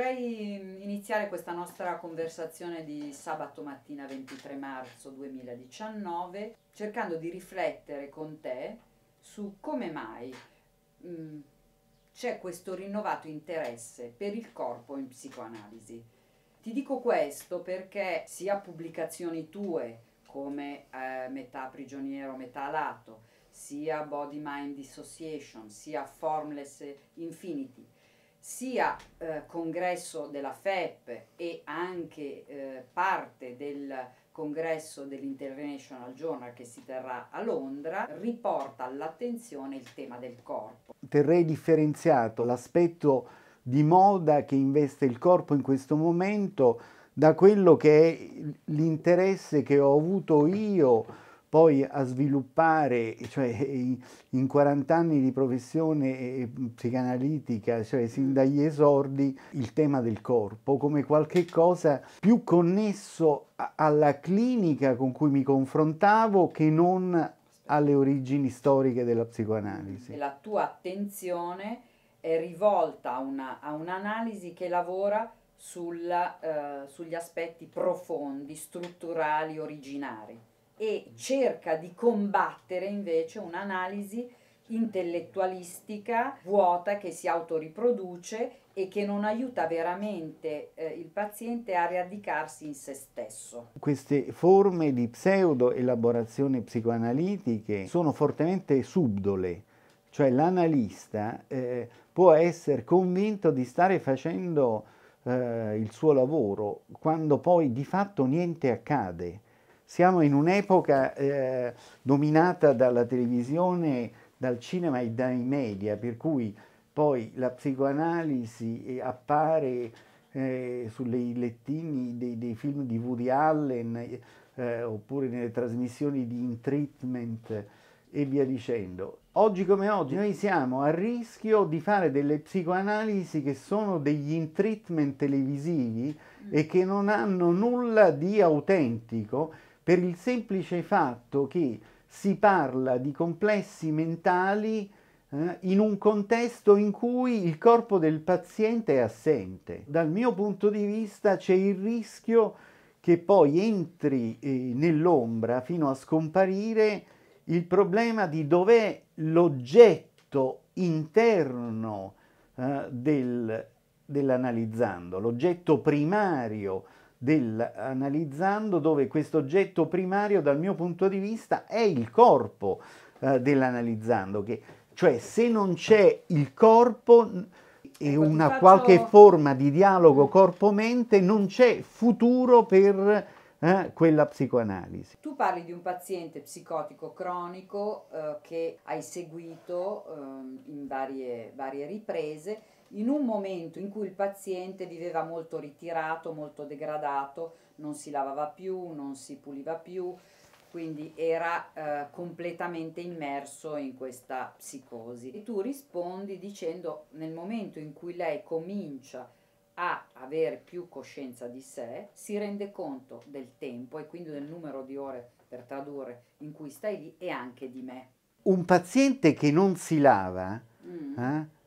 vorrei iniziare questa nostra conversazione di sabato mattina 23 marzo 2019 cercando di riflettere con te su come mai mm, c'è questo rinnovato interesse per il corpo in psicoanalisi. Ti dico questo perché sia pubblicazioni tue come eh, Metà prigioniero, metà alato, sia Body Mind Dissociation, sia Formless Infinity, sia eh, congresso della FEP e anche eh, parte del congresso dell'International Journal che si terrà a Londra riporta all'attenzione il tema del corpo. Terrei differenziato l'aspetto di moda che investe il corpo in questo momento da quello che è l'interesse che ho avuto io poi a sviluppare, cioè in 40 anni di professione eh, eh, psicanalitica, cioè sin mm. dagli esordi, il tema del corpo come qualche cosa più connesso alla clinica con cui mi confrontavo che non alle origini storiche della psicoanalisi. La tua attenzione è rivolta a, una, a un'analisi che lavora sulla, eh, sugli aspetti profondi, strutturali, originari e cerca di combattere invece un'analisi intellettualistica vuota che si autoriproduce e che non aiuta veramente eh, il paziente a radicarsi in se stesso. Queste forme di pseudo-elaborazione psicoanalitiche sono fortemente subdole, cioè l'analista eh, può essere convinto di stare facendo eh, il suo lavoro quando poi di fatto niente accade siamo in un'epoca eh, dominata dalla televisione, dal cinema e dai media, per cui poi la psicoanalisi eh, appare eh, sulle lettini dei, dei, film di Woody Allen eh, oppure nelle trasmissioni di In Treatment e via dicendo. Oggi come oggi noi siamo a rischio di fare delle psicoanalisi che sono degli in treatment televisivi e che non hanno nulla di autentico per il semplice fatto che si parla di complessi mentali eh, in un contesto in cui il corpo del paziente è assente. Dal mio punto di vista c'è il rischio che poi entri eh, nell'ombra fino a scomparire il problema di dov'è l'oggetto interno eh, del, dell'analizzando, l'oggetto primario dell'analizzando dove questo oggetto primario dal mio punto di vista è il corpo eh, dell'analizzando, che, cioè se non c'è il corpo e ecco, una faccio... qualche forma di dialogo corpo-mente non c'è futuro per eh, quella psicoanalisi. Tu parli di un paziente psicotico cronico eh, che hai seguito ehm, in varie, varie riprese in un momento in cui il paziente viveva molto ritirato, molto degradato, non si lavava più, non si puliva più, quindi era eh, completamente immerso in questa psicosi. E tu rispondi dicendo nel momento in cui lei comincia a avere più coscienza di sé, si rende conto del tempo e quindi del numero di ore per tradurre in cui stai lì e anche di me. Un paziente che non si lava, mm. eh?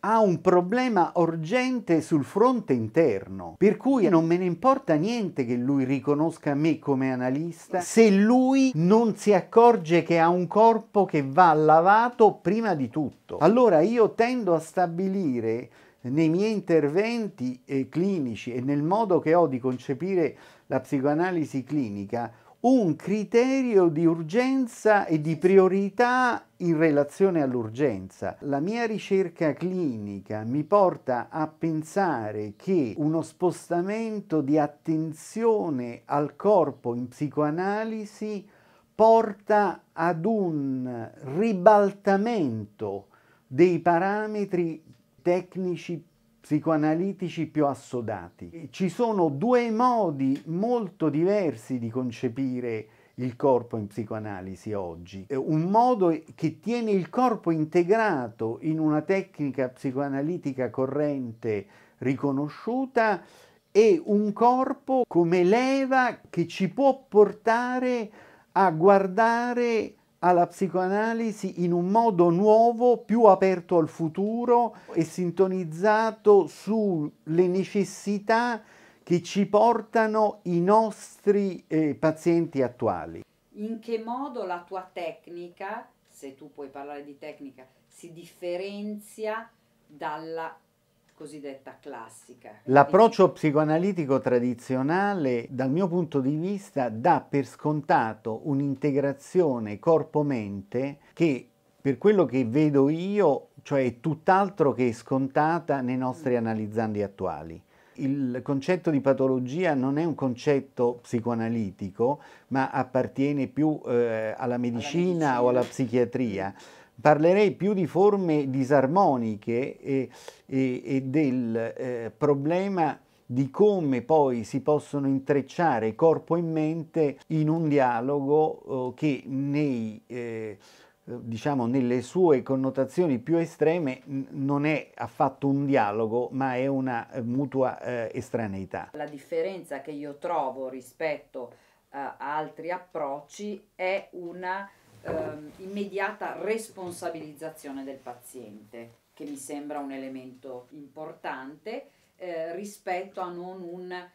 ha un problema urgente sul fronte interno, per cui non me ne importa niente che lui riconosca me come analista se lui non si accorge che ha un corpo che va lavato prima di tutto. Allora io tendo a stabilire nei miei interventi eh, clinici e nel modo che ho di concepire la psicoanalisi clinica un criterio di urgenza e di priorità in relazione all'urgenza. La mia ricerca clinica mi porta a pensare che uno spostamento di attenzione al corpo in psicoanalisi porta ad un ribaltamento dei parametri tecnici psicoanalitici più assodati. Ci sono due modi molto diversi di concepire il corpo in psicoanalisi oggi. Un modo che tiene il corpo integrato in una tecnica psicoanalitica corrente riconosciuta e un corpo come leva che ci può portare a guardare alla psicoanalisi in un modo nuovo, più aperto al futuro e sintonizzato sulle necessità che ci portano i nostri eh, pazienti attuali. In che modo la tua tecnica, se tu puoi parlare di tecnica, si differenzia dalla cosiddetta classica. L'approccio psicoanalitico tradizionale, dal mio punto di vista, dà per scontato un'integrazione corpo-mente che, per quello che vedo io, cioè è tutt'altro che scontata nei nostri mm. analizzandi attuali il concetto di patologia non è un concetto psicoanalitico, ma appartiene più eh, alla, medicina alla medicina o alla psichiatria. Mm parlerei più di forme disarmoniche e, e, e del eh, problema di come poi si possono intrecciare corpo e mente in un dialogo eh, che nei, eh, diciamo, nelle sue connotazioni più estreme non è affatto un dialogo ma è una eh, mutua eh, estraneità. La differenza che io trovo rispetto eh, a altri approcci è una ehm, immediata responsabilizzazione del paziente, che mi sembra un elemento importante eh, rispetto a non un eh,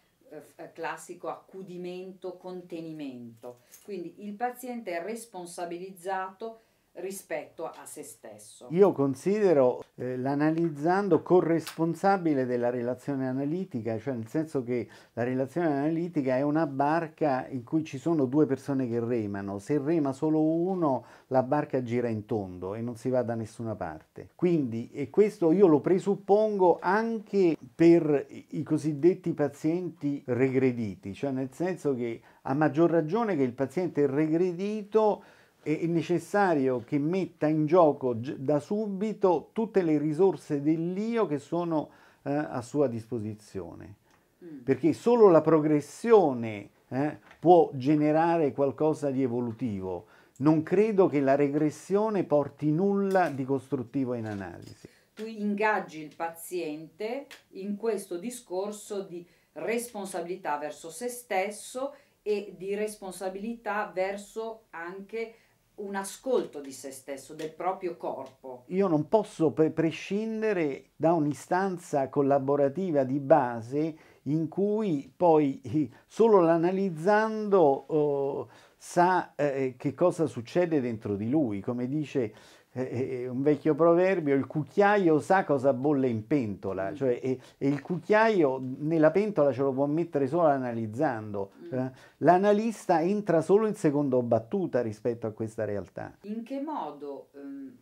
eh classico accudimento, contenimento. Quindi il paziente è responsabilizzato rispetto a se stesso. Io considero eh, l'analizzando corresponsabile della relazione analitica, cioè nel senso che la relazione analitica è una barca in cui ci sono due persone che remano, se rema solo uno la barca gira in tondo e non si va da nessuna parte. Quindi, e questo io lo presuppongo anche per i cosiddetti pazienti regrediti, cioè nel senso che a maggior ragione che il paziente è regredito è necessario che metta in gioco da subito tutte le risorse dell'io che sono eh, a sua disposizione, mm. perché solo la progressione eh, può generare qualcosa di evolutivo. Non credo che la regressione porti nulla di costruttivo in analisi. Tu ingaggi il paziente in questo discorso di responsabilità verso se stesso e di responsabilità verso anche un ascolto di se stesso, del proprio corpo. Io non posso pre- prescindere da un'istanza collaborativa di base in cui poi solo l'analizzando... Eh, oh, sa eh, eh, che cosa succede dentro di lui, come dice eh, eh, eh, un vecchio proverbio, il cucchiaio sa cosa bolle in pentola, mm. cioè e, e il cucchiaio nella pentola ce lo può mettere solo analizzando. Mm. Eh, l'analista entra solo in seconda battuta rispetto a questa realtà. In che modo um,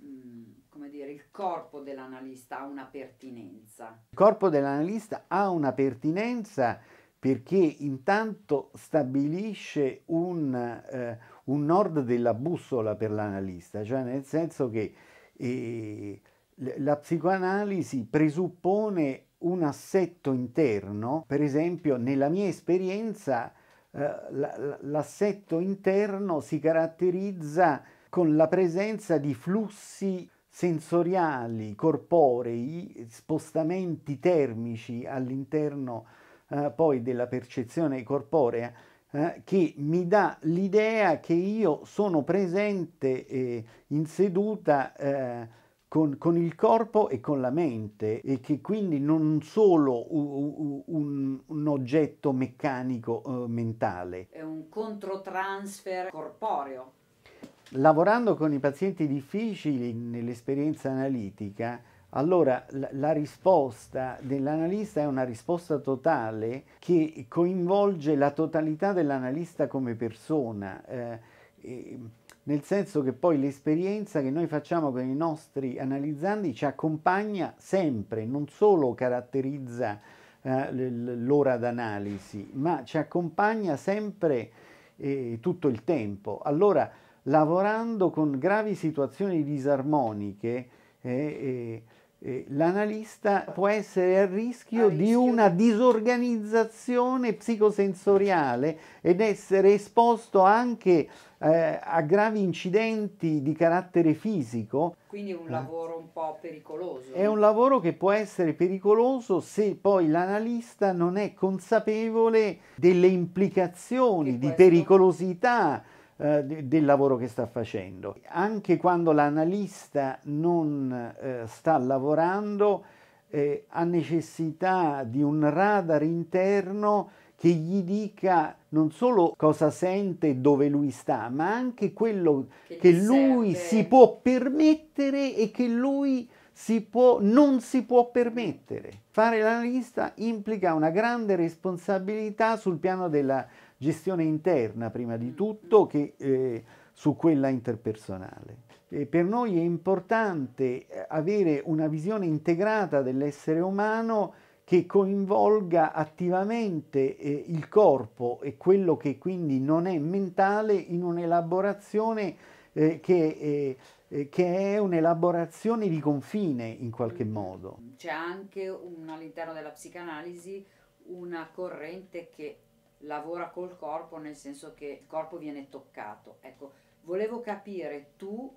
come dire, il corpo dell'analista ha una pertinenza? Il corpo dell'analista ha una pertinenza perché intanto stabilisce un, eh, un, nord della bussola per l'analista, cioè nel senso che eh, la psicoanalisi presuppone un assetto interno, per esempio nella mia esperienza eh, l'assetto interno si caratterizza con la presenza di flussi sensoriali, corporei, spostamenti termici all'interno eh, poi della percezione corporea eh, che mi dà l'idea che io sono presente eh, in seduta eh, con, con, il corpo e con la mente e che quindi non solo un, un, un oggetto meccanico eh, mentale. È un controtransfer corporeo. Lavorando con i pazienti difficili nell'esperienza analitica, allora la, risposta dell'analista è una risposta totale che coinvolge la totalità dell'analista come persona, eh, nel senso che poi l'esperienza che noi facciamo con i nostri analizzanti ci accompagna sempre, non solo caratterizza eh, l'ora d'analisi, ma ci accompagna sempre eh, tutto il tempo. Allora lavorando con gravi situazioni disarmoniche, eh, eh eh, l'analista può essere a rischio, a rischio di una disorganizzazione psicosensoriale ed essere esposto anche eh, a gravi incidenti di carattere fisico. Quindi è un eh. lavoro un po' pericoloso. È un lavoro che può essere pericoloso se poi l'analista non è consapevole delle implicazioni di, di pericolosità eh, del lavoro che sta facendo. Anche quando l'analista non eh, sta lavorando, eh, ha necessità di un radar interno che gli dica non solo cosa sente e dove lui sta, ma anche quello che, che lui serve. si può permettere e che lui si può, non si può permettere. Fare l'analista implica una grande responsabilità sul piano della gestione interna prima di tutto che eh, su quella interpersonale. E per noi è importante eh, avere una visione integrata dell'essere umano che coinvolga attivamente eh, il corpo e quello che quindi non è mentale in un'elaborazione eh, che, eh, che, è un'elaborazione di confine in qualche mm. modo. C'è anche un, all'interno della psicanalisi una corrente che lavora col corpo nel senso che il corpo viene toccato. Ecco, volevo capire tu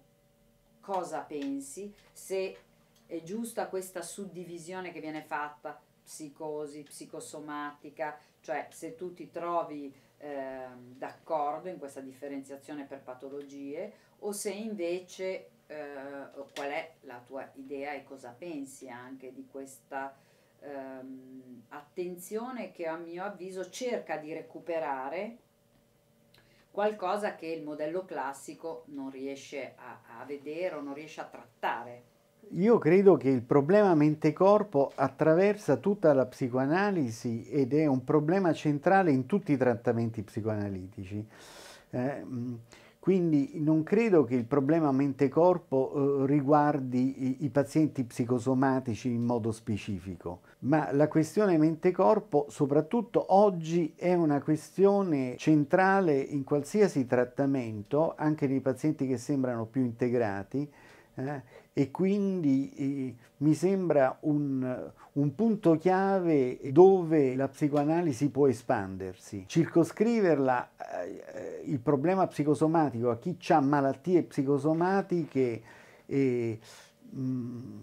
cosa pensi, se è giusta questa suddivisione che viene fatta, psicosi, psicosomatica, cioè se tu ti trovi eh, d'accordo in questa differenziazione per patologie o se invece eh, qual è la tua idea e cosa pensi anche di questa ehm, attenzione che a mio avviso cerca di recuperare qualcosa che il modello classico non riesce a, a vedere o non riesce a trattare. Io credo che il problema mente-corpo attraversa tutta la psicoanalisi ed è un problema centrale in tutti i trattamenti psicoanalitici. Eh, quindi non credo che il problema mente-corpo eh, riguardi i, i, pazienti psicosomatici in modo specifico, ma la questione mente-corpo soprattutto oggi è una questione centrale in qualsiasi trattamento, anche nei pazienti che sembrano più integrati, eh? E quindi eh, mi sembra un, un, punto chiave dove la psicoanalisi può espandersi. Circoscriverla eh, il problema psicosomatico a chi ha malattie psicosomatiche mh, eh, mm,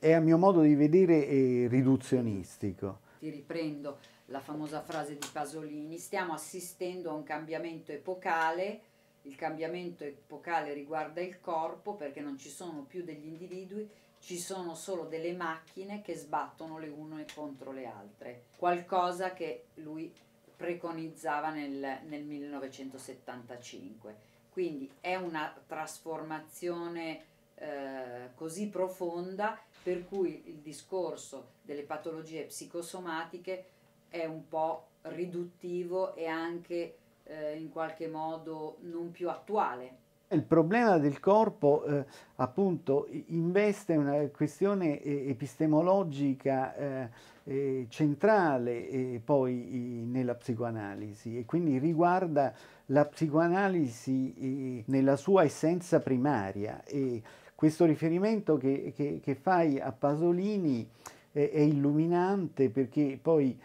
è a mio modo di vedere eh, riduzionistico. Ti riprendo la famosa frase di Pasolini, stiamo assistendo a un cambiamento epocale il cambiamento epocale riguarda il corpo perché non ci sono più degli individui, ci sono solo delle macchine che sbattono le une contro le altre, qualcosa che lui preconizzava nel, nel 1975. Quindi è una trasformazione eh, così profonda per cui il discorso delle patologie psicosomatiche è un po' riduttivo e anche eh, in qualche modo non più attuale. Il problema del corpo eh, appunto investe una questione eh, epistemologica eh, eh centrale eh, poi nella psicoanalisi e quindi riguarda la psicoanalisi nella sua essenza primaria e questo riferimento che, che, che fai a Pasolini è illuminante perché poi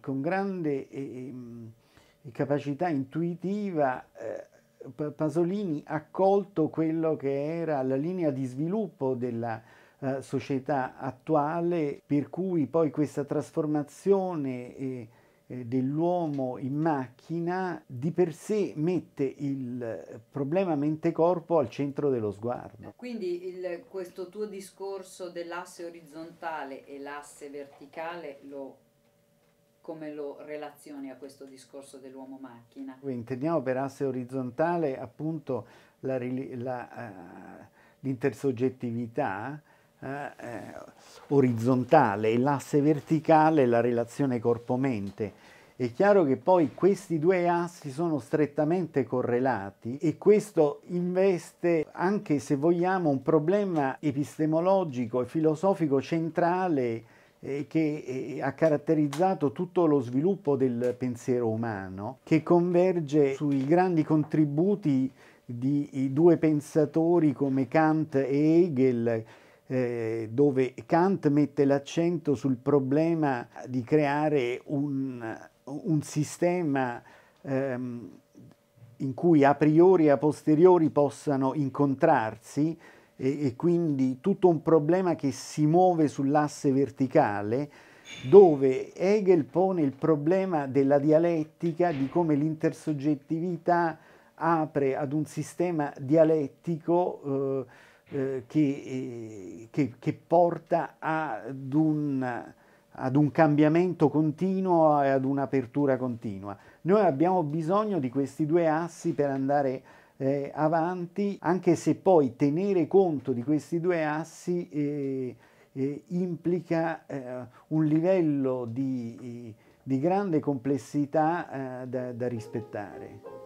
con grande ehm, capacità intuitiva, eh, Pasolini ha colto quello che era la linea di sviluppo della eh, società attuale, per cui poi questa trasformazione eh, eh dell'uomo in macchina di per sé mette il problema mente-corpo al centro dello sguardo. Quindi il, questo tuo discorso dell'asse orizzontale e l'asse verticale lo come lo relazioni a questo discorso dell'uomo-macchina? Intendiamo per asse orizzontale appunto eh, l'intersoggettività uh, uh, uh, orizzontale e l'asse verticale la relazione corpo-mente. È chiaro che poi questi due assi sono strettamente correlati e questo investe anche se vogliamo un problema epistemologico e filosofico centrale eh, che eh, ha caratterizzato tutto lo sviluppo del pensiero umano, che converge sui grandi contributi di due pensatori come Kant e Hegel, eh, dove Kant mette l'accento sul problema di creare un, un sistema ehm, in cui a priori e a posteriori possano incontrarsi, e, e quindi tutto un problema che si muove sull'asse verticale dove Hegel pone il problema della dialettica, di come l'intersoggettività apre ad un sistema dialettico eh, eh, che, eh, che, che, porta ad un, ad un cambiamento continuo e ad un'apertura continua. Noi abbiamo bisogno di questi due assi per andare a eh, avanti, anche se poi tenere conto di questi due assi eh, eh, implica eh, un livello di, eh, di grande complessità eh, da, da rispettare.